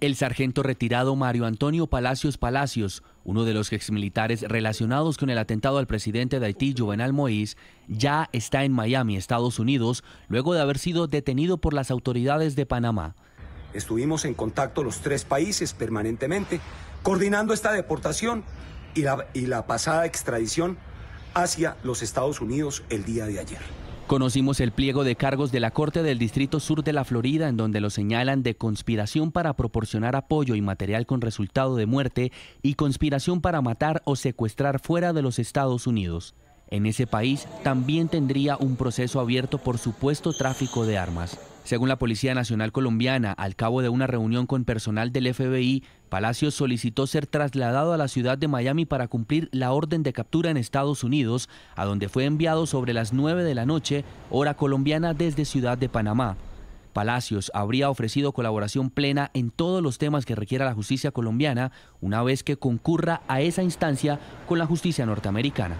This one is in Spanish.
El sargento retirado Mario Antonio Palacios Palacios, uno de los exmilitares relacionados con el atentado al presidente de Haití, Juvenal Moïse, ya está en Miami, Estados Unidos, luego de haber sido detenido por las autoridades de Panamá. Estuvimos en contacto los tres países permanentemente, coordinando esta deportación y la pasada extradición hacia los Estados Unidos el día de ayer. Conocimos el pliego de cargos de la Corte del Distrito Sur de la Florida, en donde lo señalan de conspiración para proporcionar apoyo y material con resultado de muerte y conspiración para matar o secuestrar fuera de los Estados Unidos. En ese país también tendría un proceso abierto por supuesto tráfico de armas. Según la Policía Nacional Colombiana, al cabo de una reunión con personal del FBI, Palacios solicitó ser trasladado a la ciudad de Miami para cumplir la orden de captura en Estados Unidos, a donde fue enviado sobre las 9 de la noche, hora colombiana desde Ciudad de Panamá. Palacios habría ofrecido colaboración plena en todos los temas que requiera la justicia colombiana una vez que concurra a esa instancia con la justicia norteamericana.